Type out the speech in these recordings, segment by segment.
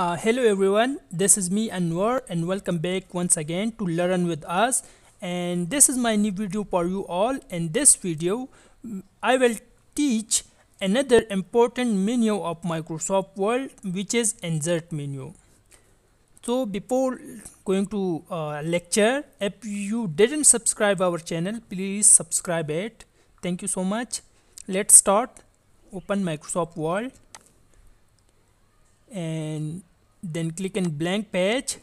Uh, hello everyone this is me Anwar and welcome back once again to learn with us and this is my new video for you all in this video I will teach another important menu of Microsoft Word which is insert menu so before going to uh, lecture if you didn't subscribe our channel please subscribe it thank you so much let's start open Microsoft Word and then click on blank page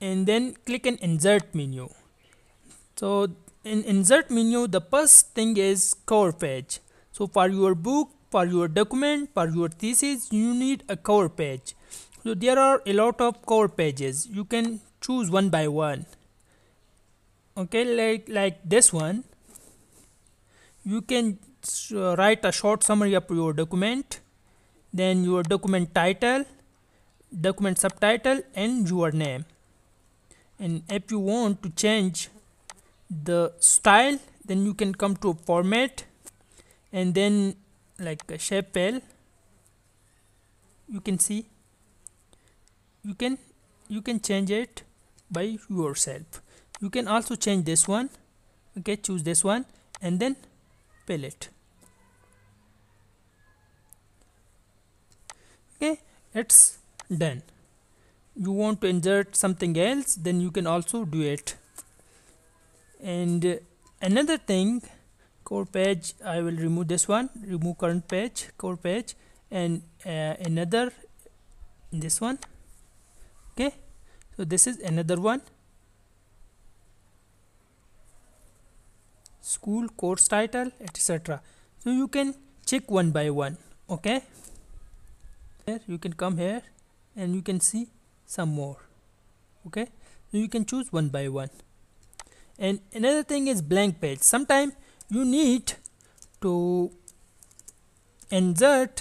and then click on insert menu so in insert menu the first thing is cover page so for your book for your document for your thesis you need a cover page so there are a lot of cover pages you can choose one by one okay like like this one you can uh, write a short summary of your document then your document title document subtitle and your name and if you want to change the style then you can come to format and then like a shape file you can see you can you can change it by yourself you can also change this one okay choose this one and then palette it's done you want to insert something else then you can also do it and uh, another thing core page I will remove this one remove current page core page and uh, another this one okay so this is another one school course title etc so you can check one by one okay here you can come here and you can see some more okay so you can choose one by one and another thing is blank page sometimes you need to insert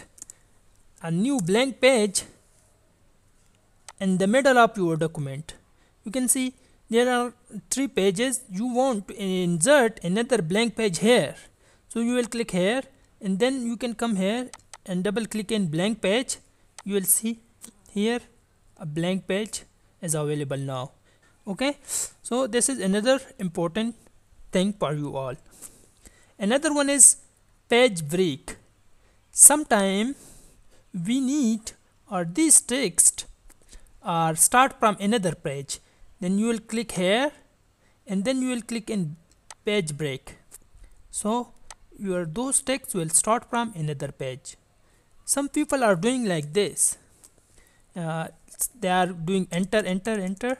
a new blank page in the middle of your document you can see there are three pages you want to insert another blank page here so you will click here and then you can come here and double click in blank page you will see here a blank page is available now okay so this is another important thing for you all another one is page break sometime we need or this text or start from another page then you will click here and then you will click in page break so your those texts will start from another page some people are doing like this uh, they are doing enter enter enter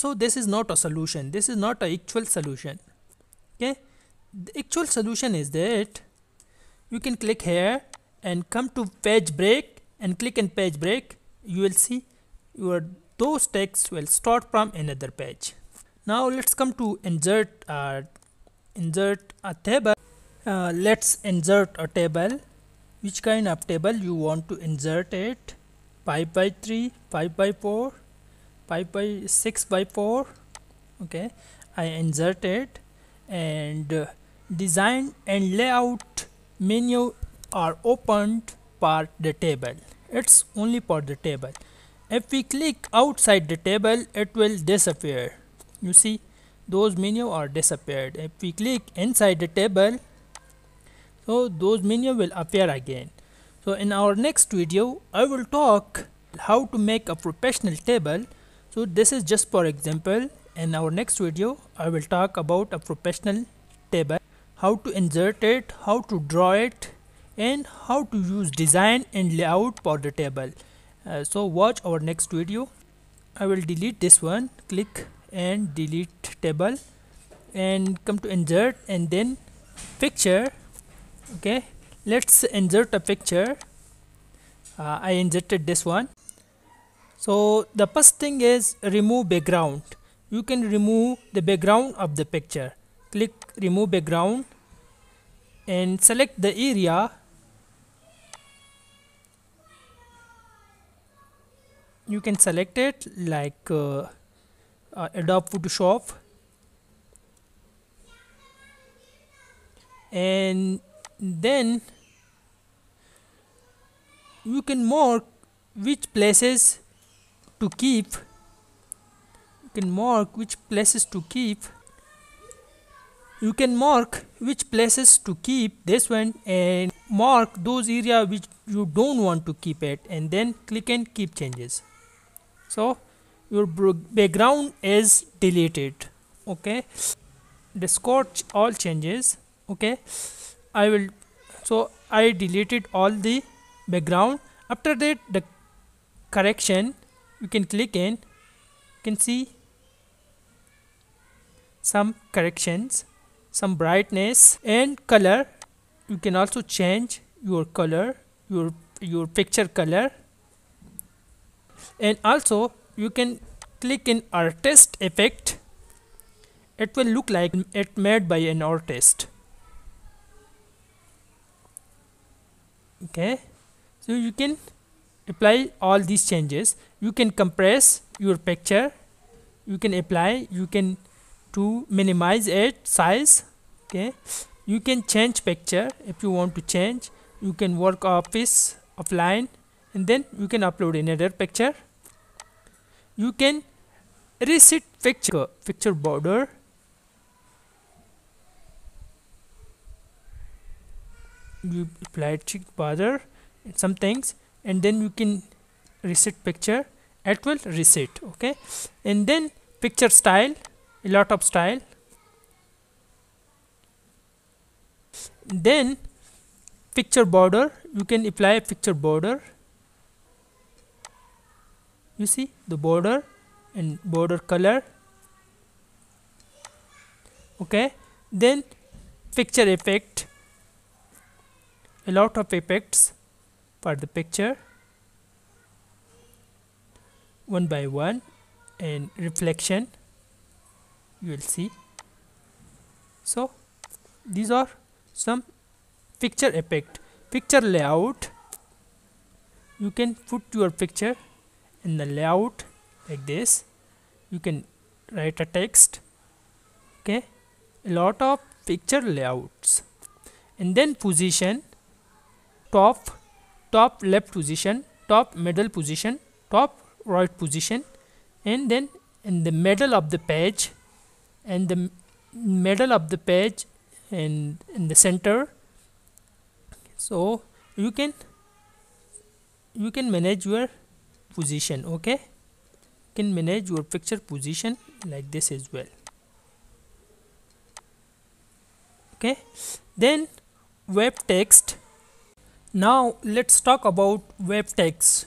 so this is not a solution this is not a actual solution okay the actual solution is that you can click here and come to page break and click on page break you will see your those texts will start from another page now let's come to insert uh, insert a table uh, let's insert a table which kind of table you want to insert it 5 by 3 5 by 4 5 by 6 by 4 okay I insert it and uh, design and layout menu are opened for the table it's only for the table if we click outside the table it will disappear you see those menu are disappeared if we click inside the table so those menu will appear again so in our next video I will talk how to make a professional table so this is just for example in our next video I will talk about a professional table how to insert it how to draw it and how to use design and layout for the table uh, so watch our next video I will delete this one click and delete table and come to insert and then picture okay let's insert a picture uh, I inserted this one so the first thing is remove background you can remove the background of the picture click remove background and select the area you can select it like uh, uh, Adobe Photoshop and then you can mark which places to keep you can mark which places to keep you can mark which places to keep this one and mark those area which you don't want to keep it and then click and keep changes so your background is deleted okay the all changes okay I will so I deleted all the background after that the correction you can click in you can see some corrections some brightness and color you can also change your color your your picture color and also you can click in artist effect it will look like it made by an artist okay so you can apply all these changes you can compress your picture you can apply you can to minimize it size okay you can change picture if you want to change you can work office offline and then you can upload another picture you can reset picture picture border you apply trick bother some things and then you can reset picture it will reset okay and then picture style a lot of style then picture border you can apply picture border you see the border and border color okay then picture effect a lot of effects for the picture one by one and reflection you will see so these are some picture effect picture layout you can put your picture in the layout like this you can write a text okay a lot of picture layouts and then position top top left position top middle position top right position and then in the middle of the page and the middle of the page and in the center so you can you can manage your position okay you can manage your picture position like this as well okay then web text now let's talk about web text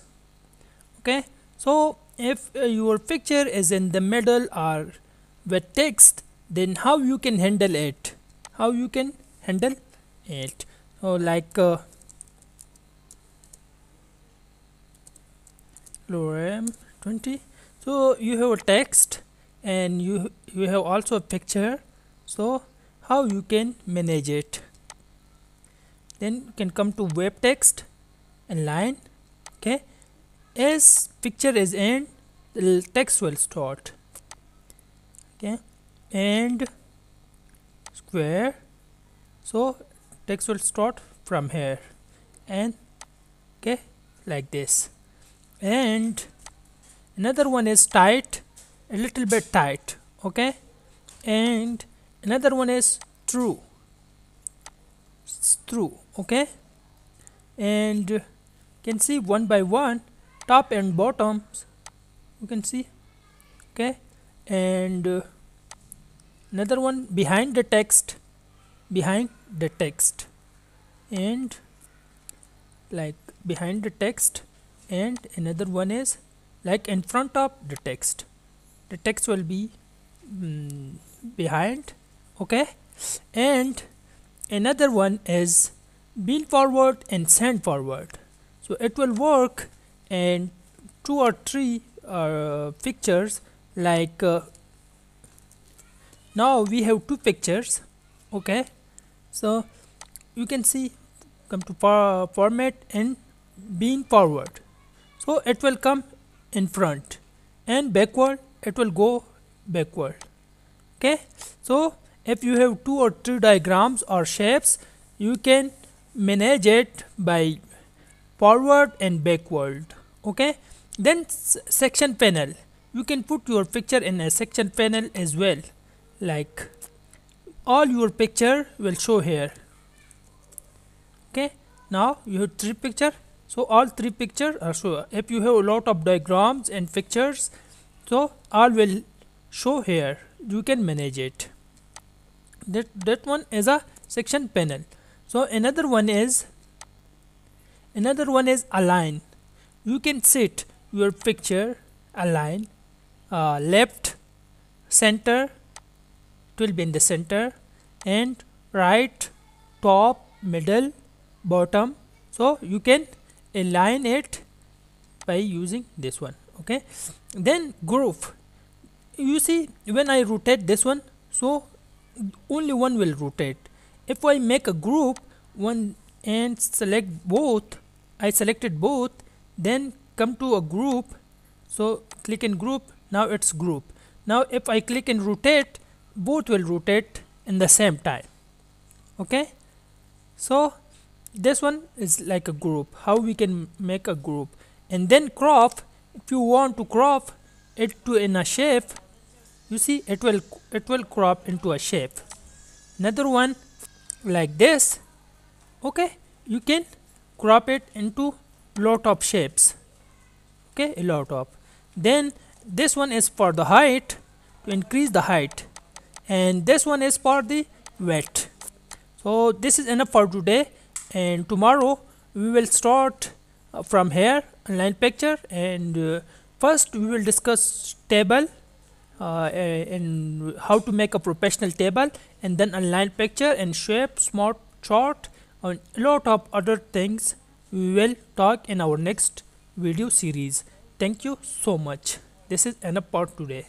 okay so if uh, your picture is in the middle or web text then how you can handle it how you can handle it so like uh, lorem 20 so you have a text and you you have also a picture so how you can manage it then you can come to web text and line okay as picture is in the text will start okay and square so text will start from here and okay like this and another one is tight a little bit tight okay and another one is true it's true okay and can see one by one top and bottoms you can see okay and uh, another one behind the text behind the text and like behind the text and another one is like in front of the text the text will be mm, behind okay and another one is bean forward and send forward so it will work in two or three uh, pictures like uh, now we have two pictures okay so you can see come to for, format and beam forward so it will come in front and backward it will go backward okay so if you have two or three diagrams or shapes you can manage it by forward and backward okay then section panel you can put your picture in a section panel as well like all your picture will show here okay now you have three picture so all three picture are show if you have a lot of diagrams and pictures so all will show here you can manage it that that one is a section panel so another one is another one is align you can set your picture align uh, left center it will be in the center and right top middle bottom so you can align it by using this one okay then groove you see when I rotate this one so only one will rotate if I make a group one and select both I selected both then come to a group so click in group now it's group now if I click in rotate both will rotate in the same time okay so this one is like a group how we can make a group and then crop if you want to crop it to in a shape you see it will it will crop into a shape another one like this okay you can crop it into lot of shapes okay a lot of then this one is for the height to increase the height and this one is for the weight so this is enough for today and tomorrow we will start uh, from here line picture and uh, first we will discuss table uh, in how to make a professional table and then line picture and shape smart chart and a lot of other things we will talk in our next video series thank you so much this is enough part today